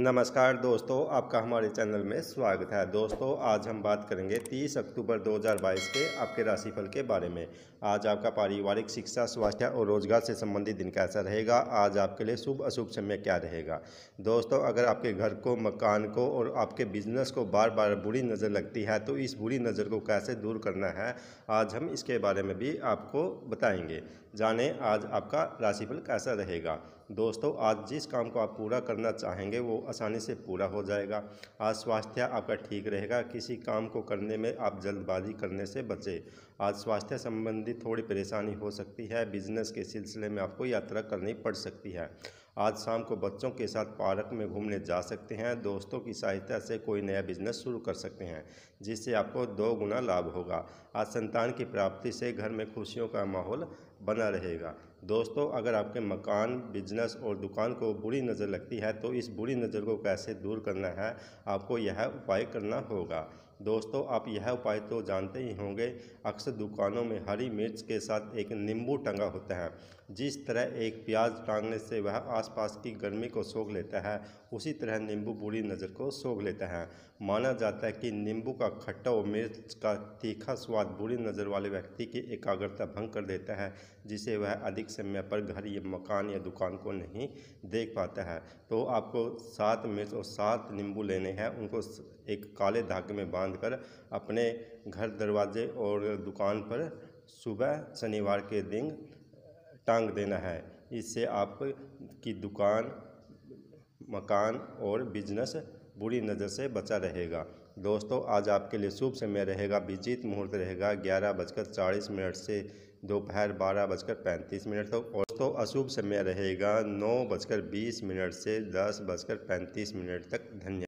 नमस्कार दोस्तों आपका हमारे चैनल में स्वागत है दोस्तों आज हम बात करेंगे 30 अक्टूबर 2022 के आपके राशिफल के बारे में आज आपका पारिवारिक शिक्षा स्वास्थ्य और रोजगार से संबंधित दिन कैसा रहेगा आज आपके लिए शुभ अशुभ समय क्या रहेगा दोस्तों अगर आपके घर को मकान को और आपके बिजनेस को बार बार बुरी नज़र लगती है तो इस बुरी नज़र को कैसे दूर करना है आज हम इसके बारे में भी आपको बताएँगे जाने आज आपका राशिफल कैसा रहेगा दोस्तों आज जिस काम को आप पूरा करना चाहेंगे वो आसानी से पूरा हो जाएगा आज स्वास्थ्य आपका ठीक रहेगा किसी काम को करने में आप जल्दबाजी करने से बचें आज स्वास्थ्य संबंधी थोड़ी परेशानी हो सकती है बिजनेस के सिलसिले में आपको यात्रा करनी पड़ सकती है आज शाम को बच्चों के साथ पार्क में घूमने जा सकते हैं दोस्तों की सहायता से कोई नया बिजनेस शुरू कर सकते हैं जिससे आपको दो गुना लाभ होगा आज संतान की प्राप्ति से घर में खुशियों का माहौल बना रहेगा दोस्तों अगर आपके मकान बिजनेस और दुकान को बुरी नज़र लगती है तो इस बुरी नज़र को कैसे दूर करना है आपको यह उपाय करना होगा दोस्तों आप यह उपाय तो जानते ही होंगे अक्सर दुकानों में हरी मिर्च के साथ एक नींबू टंगा होता है जिस तरह एक प्याज टांगने से वह आसपास की गर्मी को सोख लेता है उसी तरह नींबू बुरी नज़र को सोख लेता है माना जाता है कि नींबू का खट्टा और मिर्च का तीखा स्वाद बुरी नज़र वाले व्यक्ति की एकाग्रता भंग कर देता है जिसे वह अधिक समय पर घर या मकान या दुकान को नहीं देख पाता है तो आपको सात मिर्च और सात नींबू लेने हैं उनको एक काले धागे में बांध बांधकर अपने घर दरवाजे और दुकान पर सुबह शनिवार के दिन टांग देना है इससे आपकी दुकान मकान और बिजनेस बुरी नज़र से बचा रहेगा दोस्तों आज आपके लिए शुभ समय रहेगा विजित मुहूर्त रहेगा ग्यारह बजकर चालीस मिनट से दोपहर बारह बजकर पैंतीस मिनट तक तो, दोस्तों अशुभ समय रहेगा नौ बजकर बीस मिनट से दस बजकर पैंतीस मिनट तक धन्यवाद